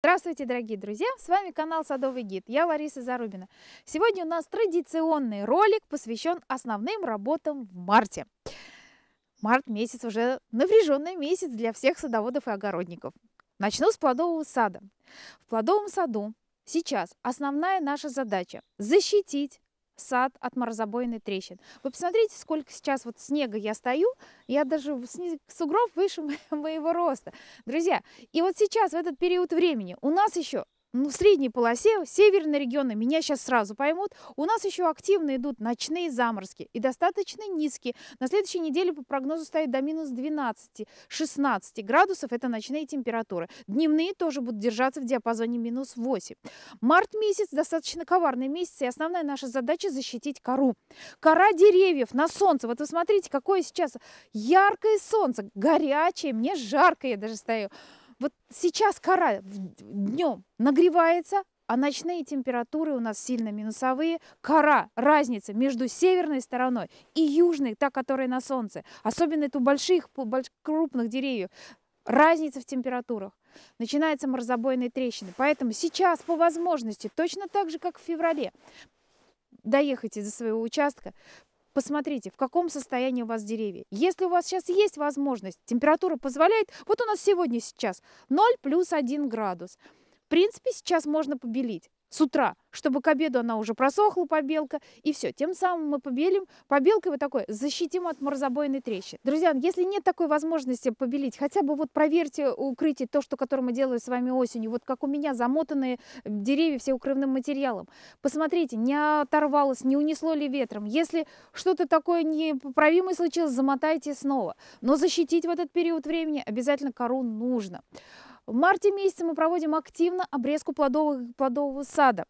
Здравствуйте, дорогие друзья! С вами канал Садовый гид. Я Лариса Зарубина. Сегодня у нас традиционный ролик посвящен основным работам в марте. Март месяц уже напряженный месяц для всех садоводов и огородников. Начну с плодового сада. В плодовом саду сейчас основная наша задача – защитить сад от морозобойной трещин. Вы посмотрите, сколько сейчас вот снега я стою, я даже сугроб выше моего роста. Друзья, и вот сейчас, в этот период времени, у нас еще ну, в средней полосе, северные регионы меня сейчас сразу поймут. У нас еще активно идут ночные заморозки и достаточно низкие. На следующей неделе по прогнозу стоит до минус 12-16 градусов. Это ночные температуры. Дневные тоже будут держаться в диапазоне минус 8. Март месяц достаточно коварный месяц, и основная наша задача защитить кору. Кора деревьев на солнце. Вот вы смотрите, какое сейчас яркое солнце, горячее, мне жарко, я даже стою. Вот сейчас кора днем нагревается, а ночные температуры у нас сильно минусовые. Кора, разница между северной стороной и южной, та, которая на солнце, особенно это у больших, крупных деревьев, разница в температурах. начинается морозобойные трещины. Поэтому сейчас по возможности, точно так же, как в феврале, доехайте до своего участка, Посмотрите, в каком состоянии у вас деревья. Если у вас сейчас есть возможность, температура позволяет, вот у нас сегодня сейчас 0 плюс 1 градус. В принципе, сейчас можно побелить с утра, чтобы к обеду она уже просохла, побелка, и все. Тем самым мы побелим, побелкой вот такой защитим от морзобойной трещины. Друзья, ну, если нет такой возможности побелить, хотя бы вот проверьте укрытие, то, что, которое мы делали с вами осенью, вот как у меня, замотанные э, деревья все укрывным материалом. Посмотрите, не оторвалось, не унесло ли ветром. Если что-то такое непоправимое случилось, замотайте снова. Но защитить в этот период времени обязательно кору нужно. В марте месяце мы проводим активно обрезку плодовых плодового сада.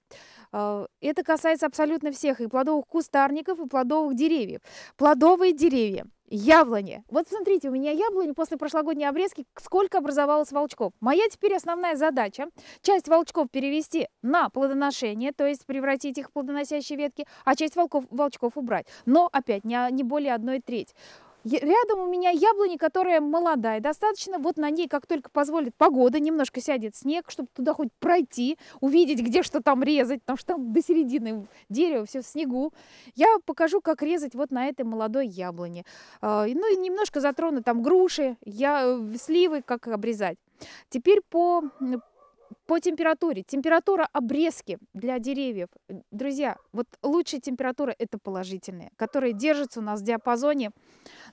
А, это касается абсолютно всех, и плодовых кустарников, и плодовых деревьев. Плодовые деревья. Яблони. Вот смотрите, у меня яблони после прошлогодней обрезки сколько образовалось волчков. Моя теперь основная задача – часть волчков перевести на плодоношение, то есть превратить их в плодоносящие ветки, а часть волков, волчков убрать. Но опять не, не более одной треть. Рядом у меня яблони, которая молодая достаточно. Вот на ней, как только позволит погода, немножко сядет снег, чтобы туда хоть пройти, увидеть, где что там резать, потому что там до середины дерева все в снегу. Я покажу, как резать вот на этой молодой яблоне. А, ну и немножко затрону там груши, я, э, сливы, как обрезать. Теперь по по температуре. Температура обрезки для деревьев. Друзья, вот лучшие температуры это положительные, которые держатся у нас в диапазоне,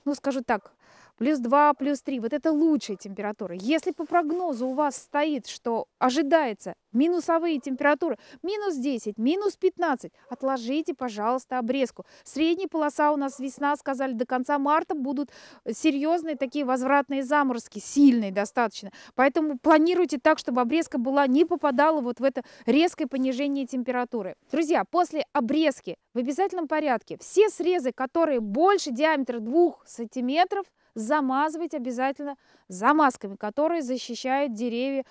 ну скажу так, плюс 2, плюс 3, вот это лучшие температуры. Если по прогнозу у вас стоит, что ожидается минусовые температуры, минус 10, минус 15, отложите, пожалуйста, обрезку. Средняя полоса у нас весна, сказали, до конца марта будут серьезные такие возвратные заморозки, сильные достаточно. Поэтому планируйте так, чтобы обрезка была, не попадала вот в это резкое понижение температуры. Друзья, после обрезки в обязательном порядке все срезы, которые больше диаметра 2 сантиметров, замазывать обязательно замазками, которые защищают деревья,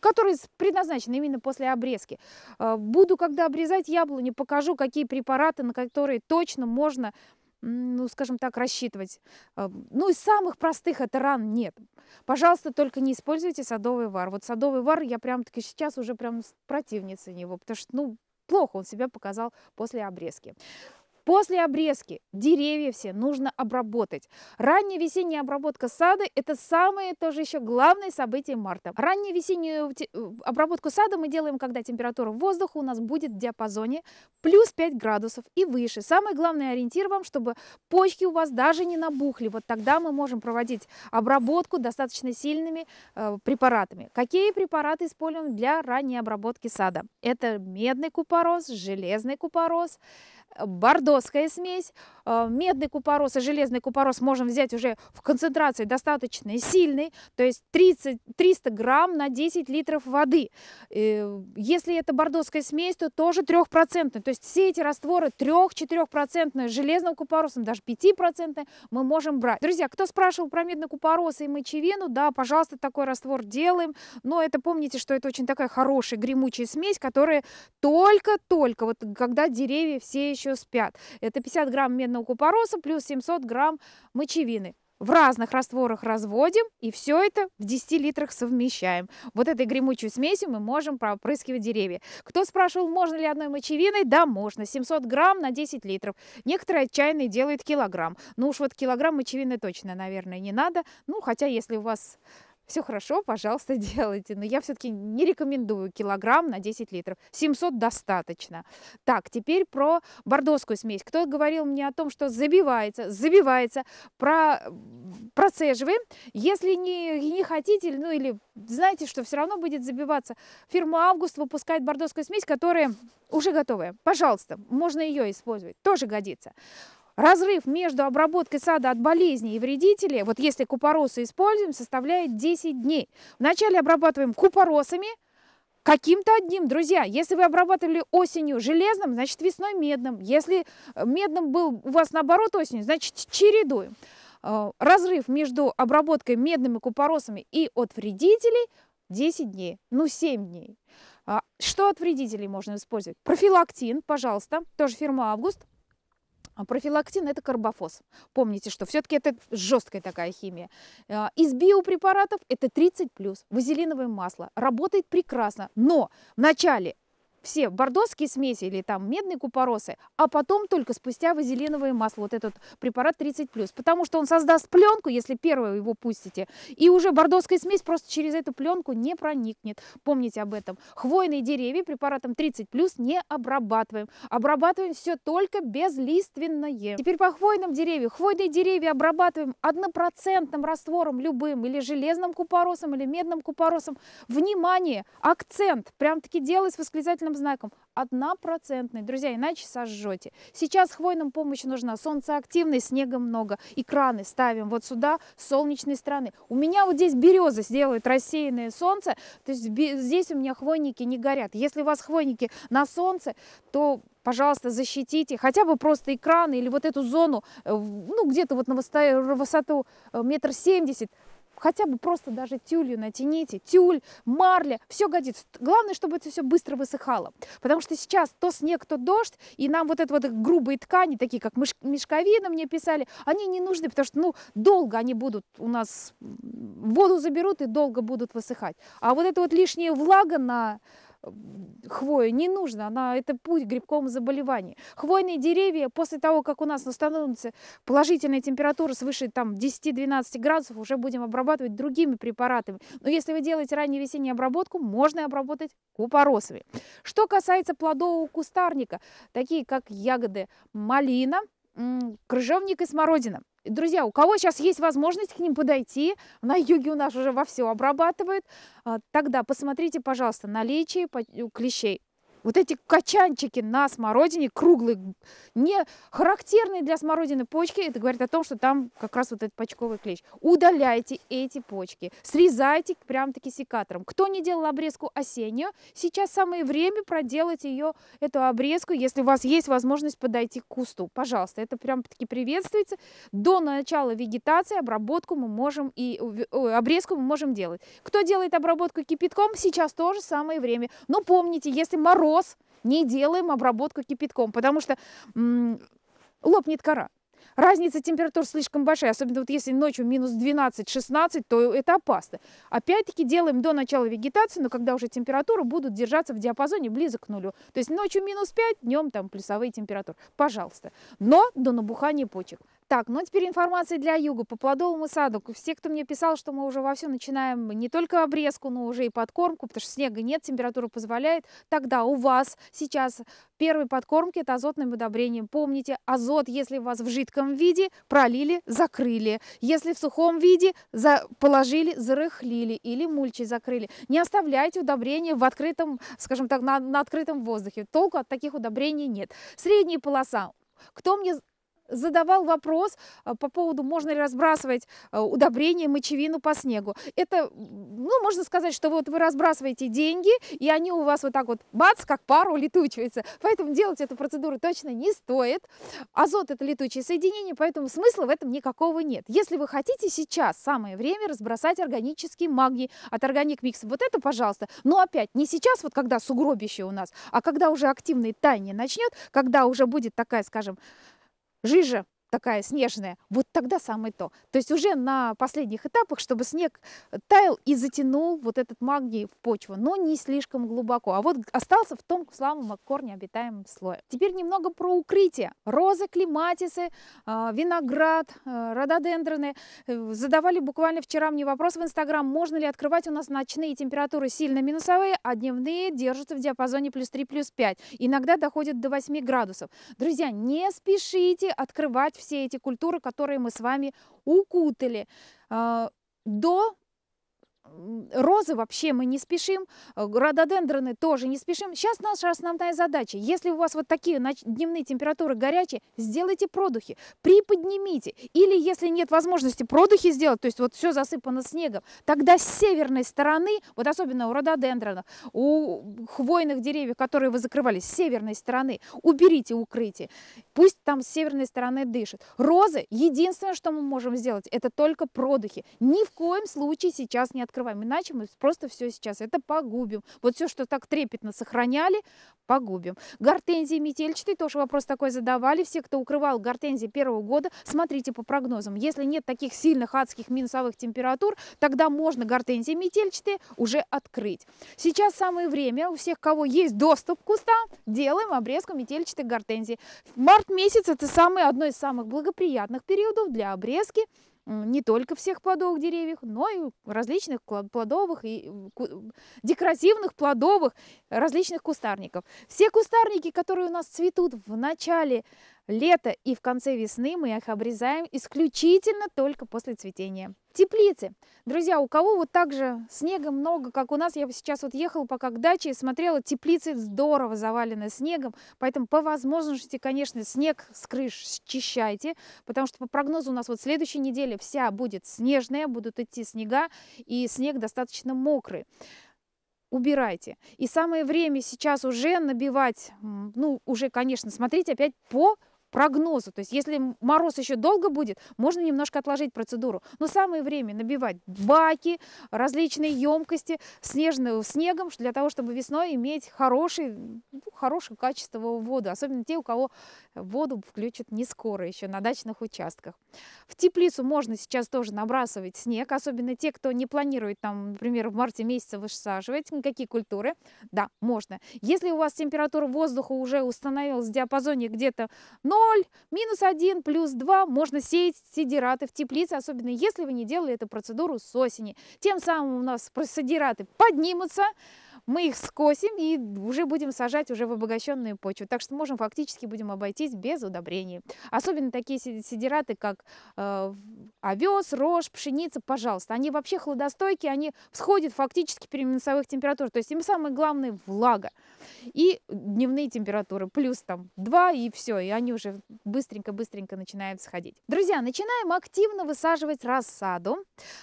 которые предназначены именно после обрезки. А, буду, когда обрезать яблони, покажу, какие препараты, на которые точно можно ну, скажем так, рассчитывать. А, ну, из самых простых это ран нет. Пожалуйста, только не используйте садовый вар. Вот садовый вар я прям-таки сейчас уже прям противница него, потому что, ну, плохо он себя показал после обрезки. После обрезки деревья все нужно обработать. Ранняя весенняя обработка сада – это самое тоже еще главное событие марта. Раннюю весеннюю э, обработку сада мы делаем, когда температура воздуха у нас будет в диапазоне плюс 5 градусов и выше. Самое главное ориентир вам, чтобы почки у вас даже не набухли. Вот тогда мы можем проводить обработку достаточно сильными э, препаратами. Какие препараты используем для ранней обработки сада? Это медный купорос, железный купорос, э, бордо плоская смесь. А, медный купорос и железный купорос можем взять уже в концентрации достаточно сильной, то есть 30, 300 грамм на 10 литров воды. Э, если это бордоская смесь, то тоже 3%. То есть все эти растворы 3-4% железным купоросом, даже 5% мы можем брать. Друзья, кто спрашивал про медный купорос и мочевину, да, пожалуйста, такой раствор делаем. Но это помните, что это очень такая хорошая гремучая смесь, которая только-только, вот когда деревья все еще спят. Это 50 грамм медного купороса плюс 700 грамм мочевины в разных растворах разводим и все это в 10 литрах совмещаем. Вот этой гремучей смесью мы можем пропрыскивать деревья. Кто спрашивал, можно ли одной мочевиной? Да, можно. 700 грамм на 10 литров. Некоторые отчаянные делают килограмм. Ну уж вот килограмм мочевины точно, наверное, не надо. Ну, хотя если у вас все хорошо, пожалуйста, делайте. Но я все-таки не рекомендую килограмм на 10 литров. 700 достаточно. Так, теперь про бордоскую смесь. Кто говорил мне о том, что забивается, забивается, про... процеживаем. Если не, не хотите, ну или знаете, что все равно будет забиваться, фирма «Август» выпускает бордоскую смесь, которая уже готовая. Пожалуйста, можно ее использовать, тоже годится. Разрыв между обработкой сада от болезней и вредителей, вот если купоросы используем, составляет 10 дней. Вначале обрабатываем купоросами, каким-то одним. Друзья, если вы обрабатывали осенью железным, значит весной медным. Если э, медным был у вас наоборот осенью, значит чередуем. Э, разрыв между обработкой медными купоросами и от вредителей 10 дней, ну 7 дней. А что от вредителей можно использовать? Профилактин, пожалуйста, тоже фирма «Август». А профилактин – это карбофос. Помните, что все-таки это жесткая такая химия. А, из биопрепаратов это 30+, вазелиновое масло. Работает прекрасно, но вначале все бордоские смеси или там медные купоросы, а потом только спустя вазелиновое масло, вот этот препарат 30+, потому что он создаст пленку, если первое его пустите, и уже бордоская смесь просто через эту пленку не проникнет. Помните об этом. Хвойные деревья препаратом 30+, не обрабатываем. Обрабатываем все только безлиственное. Теперь по хвойным деревьям. Хвойные деревья обрабатываем однопроцентным раствором любым, или железным купоросом, или медным купоросом. Внимание! Акцент! Прям-таки делай с восклицательным восклицательным знаком, однопроцентный. Друзья, иначе сожжете. Сейчас хвойным помощь нужна. Солнце активное, снега много. Экраны ставим вот сюда, с солнечной стороны. У меня вот здесь березы сделают рассеянное солнце. То есть здесь у меня хвойники не горят. Если у вас хвойники на солнце, то пожалуйста, защитите хотя бы просто экраны или вот эту зону, э, ну, где-то вот на высоту э, метр семьдесят, хотя бы просто даже тюлью натяните, тюль, марля, все годится. Главное, чтобы это все быстро высыхало, потому что сейчас то снег, то дождь, и нам вот это вот грубые ткани, такие как мешковина мне писали, они не нужны, потому что, ну, долго они будут у нас, воду заберут и долго будут высыхать. А вот эта вот лишняя влага на хвоя не нужно, она, это путь к грибковому заболеванию. Хвойные деревья после того, как у нас установится положительная температура свыше там, 10-12 градусов, уже будем обрабатывать другими препаратами. Но если вы делаете раннюю весеннюю обработку, можно и обработать купоросами. Что касается плодового кустарника, такие как ягоды малина, крыжовник и смородина. Друзья, у кого сейчас есть возможность к ним подойти, на юге у нас уже во все обрабатывает, а, тогда посмотрите, пожалуйста, наличие клещей. Вот эти качанчики на смородине круглые, не характерные для смородины почки, это говорит о том, что там как раз вот этот почковый клещ. Удаляйте эти почки, срезайте прям-таки секатором. Кто не делал обрезку осеннюю, сейчас самое время проделать ее, эту обрезку, если у вас есть возможность подойти к кусту. Пожалуйста, это прям-таки приветствуется. До начала вегетации обработку мы можем и э, э, обрезку мы можем делать. Кто делает обработку кипятком, сейчас тоже самое время. Но помните, если мороз мороз не делаем обработку кипятком, потому что лопнет кора. Разница температур слишком большая, особенно вот если ночью минус 12-16, то это опасно. Опять-таки делаем до начала вегетации, но когда уже температуры будут держаться в диапазоне близок к нулю. То есть ночью минус 5, днем там плюсовые температуры. Пожалуйста. Но до набухания почек. Так, ну теперь информация для юга по плодовому саду. Все, кто мне писал, что мы уже во все начинаем не только обрезку, но уже и подкормку, потому что снега нет, температура позволяет, тогда у вас сейчас первые подкормки это азотным удобрением. Помните, азот, если у вас в жидком виде, пролили, закрыли. Если в сухом виде, за... положили, зарыхлили или мульчей закрыли. Не оставляйте удобрения в открытом, скажем так, на, на открытом воздухе. Толку от таких удобрений нет. Средняя полоса кто мне задавал вопрос э, по поводу, можно ли разбрасывать э, удобрение мочевину по снегу. Это, ну, можно сказать, что вот вы разбрасываете деньги, и они у вас вот так вот, бац, как пару летучиваются. Поэтому делать эту процедуру точно не стоит. Азот – это летучее соединение, поэтому смысла в этом никакого нет. Если вы хотите сейчас, самое время разбросать органический магний от органик микса. Вот это, пожалуйста. Но опять, не сейчас, вот когда сугробище у нас, а когда уже активный таяние начнет, когда уже будет такая, скажем, Жижа такая снежная, вот тогда самое то. То есть уже на последних этапах, чтобы снег э, таял и затянул вот этот магний в почву, но не слишком глубоко. А вот остался в том самом корне обитаемом слое. Теперь немного про укрытие. Розы, клематисы, а, виноград, э, рододендроны. Э, задавали буквально вчера мне вопрос в Инстаграм, можно ли открывать у нас ночные температуры сильно минусовые, а дневные держатся в диапазоне плюс 3, плюс 5. Иногда доходят до 8 градусов. Друзья, не спешите открывать все эти культуры, которые мы с вами укутали. Э, до розы вообще мы не спешим, э, рододендроны тоже не спешим. Сейчас наша основная задача, если у вас вот такие дневные температуры горячие, сделайте продухи, приподнимите. Или если нет возможности продухи сделать, то есть вот все засыпано снегом, тогда с северной стороны, вот особенно у рододендронов, у хвойных деревьев, которые вы закрывали, с северной стороны, уберите укрытие. Пусть там с северной стороны дышит. Розы, единственное, что мы можем сделать, это только продухи. Ни в коем случае сейчас не открывайте раскрываем, иначе мы просто все сейчас это погубим. Вот все, что так трепетно сохраняли, погубим. Гортензии метельчатые, тоже вопрос такой задавали. Все, кто укрывал гортензии первого года, смотрите по прогнозам. Если нет таких сильных адских минусовых температур, тогда можно гортензии метельчатые уже открыть. Сейчас самое время у всех, кого есть доступ к кустам, делаем обрезку метельчатой гортензии. Март месяц это самый, одно из самых благоприятных периодов для обрезки не только всех плодовых деревьев, но и различных плодовых и э, декоративных плодовых различных кустарников. Все кустарники, которые у нас цветут в начале Лето и в конце весны мы их обрезаем исключительно только после цветения. Теплицы. Друзья, у кого вот так же снега много, как у нас, я сейчас вот ехала пока к даче и смотрела, теплицы здорово завалены снегом, поэтому по возможности, конечно, снег с крыш счищайте, потому что по прогнозу у нас вот следующей неделе вся будет снежная, будут идти снега, и снег достаточно мокрый убирайте. И самое время сейчас уже набивать, ну, уже, конечно, смотрите опять по прогнозу. То есть если мороз еще долго будет, можно немножко отложить процедуру. Но самое время набивать баки, различные емкости снежную, снегом, для того, чтобы весной иметь хороший, ну, хорошего качества воду. Особенно те, у кого воду включат не скоро еще на дачных участках. В теплицу можно сейчас тоже набрасывать снег, особенно те, кто не планирует, там, например, в марте месяце высаживать никакие культуры. Да, можно. Если у вас температура воздуха уже установилась в диапазоне где-то 0, ну, 0, минус 1, плюс 2 можно сеять сидираты в теплице, особенно если вы не делали эту процедуру с осени. Тем самым у нас сидираты поднимутся, мы их скосим и уже будем сажать уже в обогащенную почву. Так что можем фактически будем обойтись без удобрений. Особенно такие сидераты как э, овес, рожь, пшеница, пожалуйста. Они вообще хладостойкие, они всходят фактически при минусовых температурах. То есть им самое главное влага и дневные температуры. Плюс там 2 и все, и они уже быстренько-быстренько начинают сходить. Друзья, начинаем активно высаживать рассаду.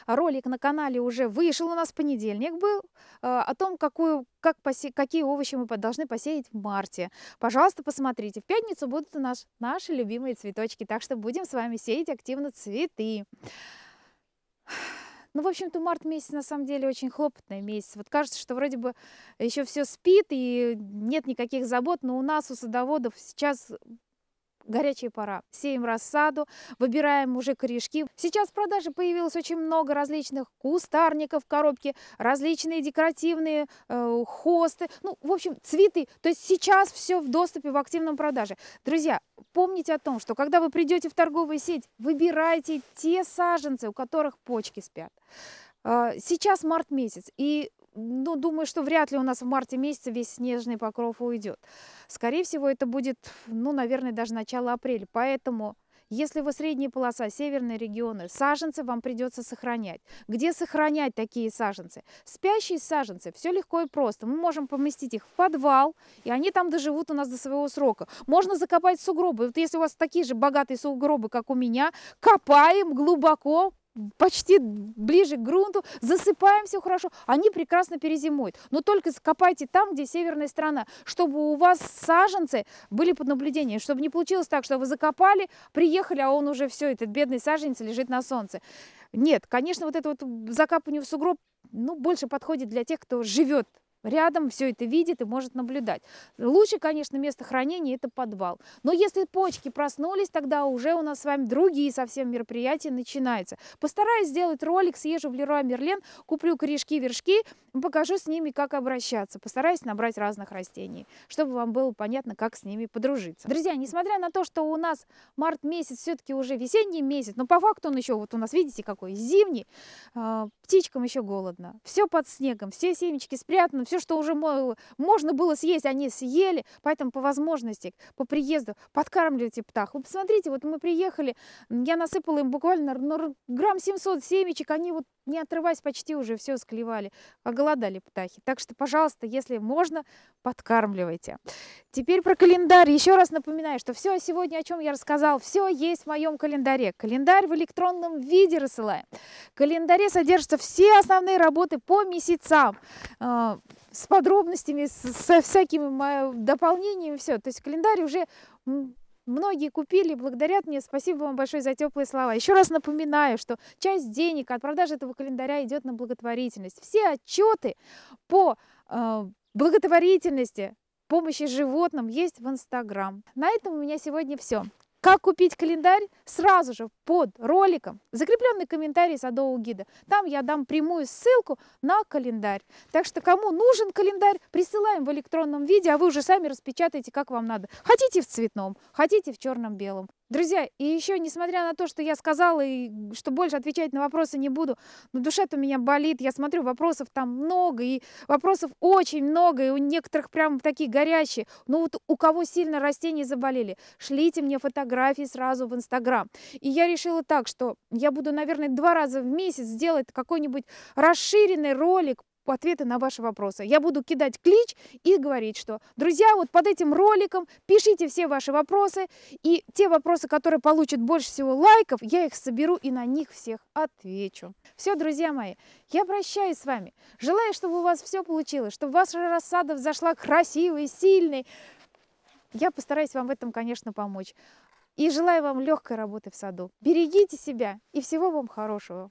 Ролик на канале уже вышел у нас понедельник был э, о том, какую как посе, какие овощи мы должны посеять в марте. Пожалуйста, посмотрите. В пятницу будут у нас наши любимые цветочки, так что будем с вами сеять активно цветы. Ну, в общем-то, март месяц на самом деле очень хлопотный месяц. Вот кажется, что вроде бы еще все спит и нет никаких забот, но у нас, у садоводов, сейчас горячая пора. Сеем рассаду, выбираем уже корешки. Сейчас в продаже появилось очень много различных кустарников в коробке, различные декоративные э, хосты. Ну, в общем, цветы. То есть сейчас все в доступе, в активном продаже. Друзья, помните о том, что когда вы придете в торговую сеть, выбирайте те саженцы, у которых почки спят. Э, сейчас март месяц, и ну, думаю, что вряд ли у нас в марте месяце весь снежный покров уйдет. Скорее всего, это будет, ну, наверное, даже начало апреля. Поэтому если вы средняя полоса, северные регионы, саженцы вам придется сохранять. Где сохранять такие саженцы? Спящие саженцы, все легко и просто. Мы можем поместить их в подвал, и они там доживут у нас до своего срока. Можно закопать сугробы. Вот если у вас такие же богатые сугробы, как у меня, копаем глубоко, почти ближе к грунту, засыпаем все хорошо, они прекрасно перезимуют. Но только скопайте там, где северная сторона чтобы у вас саженцы были под наблюдением, чтобы не получилось так, что вы закопали, приехали, а он уже все, этот бедный саженец лежит на солнце. Нет, конечно, вот это вот закапывание в сугроб, ну, больше подходит для тех, кто живет рядом все это видит и может наблюдать. Лучше, конечно, место хранения – это подвал. Но если почки проснулись, тогда уже у нас с вами другие совсем мероприятия начинаются. Постараюсь сделать ролик, съезжу в Леруа Мерлен, куплю корешки-вершки, покажу с ними, как обращаться. Постараюсь набрать разных растений, чтобы вам было понятно, как с ними подружиться. Друзья, несмотря на то, что у нас март месяц все-таки уже весенний месяц, но по факту он еще, вот у нас, видите, какой зимний, а, птичкам еще голодно. Все под снегом, все семечки спрятаны, все все, что уже можно было съесть, они съели. Поэтому по возможности, по приезду подкармливайте птах. Вы посмотрите, вот мы приехали, я насыпала им буквально ну, грамм 700 семечек, они вот не отрываясь почти уже все склевали, оголодали птахи. Так что, пожалуйста, если можно, подкармливайте. Теперь про календарь. Еще раз напоминаю, что все сегодня, о чем я рассказал, все есть в моем календаре. Календарь в электронном виде рассылаем. В календаре содержатся все основные работы по месяцам. А, с подробностями, со всякими дополнениями, все. То есть календарь уже многие купили, благодарят мне. Спасибо вам большое за теплые слова. Еще раз напоминаю, что часть денег от продажи этого календаря идет на благотворительность. Все отчеты по э, благотворительности, помощи животным есть в Инстаграм. На этом у меня сегодня все. Как купить календарь? Сразу же под роликом закрепленный комментарий садового гида. Там я дам прямую ссылку на календарь. Так что кому нужен календарь, присылаем в электронном виде, а вы уже сами распечатаете, как вам надо. Хотите в цветном, хотите в черном-белом. Друзья, и еще, несмотря на то, что я сказала, и что больше отвечать на вопросы не буду, но душа-то у меня болит, я смотрю, вопросов там много, и вопросов очень много, и у некоторых прям такие горячие. Но ну вот у кого сильно растения заболели, шлите мне фотографии сразу в Инстаграм. И я решила так, что я буду, наверное, два раза в месяц сделать какой-нибудь расширенный ролик ответы на ваши вопросы. Я буду кидать клич и говорить, что, друзья, вот под этим роликом пишите все ваши вопросы, и те вопросы, которые получат больше всего лайков, я их соберу и на них всех отвечу. Все, друзья мои, я прощаюсь с вами. Желаю, чтобы у вас все получилось, чтобы ваша рассада взошла красивой, сильной. Я постараюсь вам в этом, конечно, помочь. И желаю вам легкой работы в саду. Берегите себя и всего вам хорошего.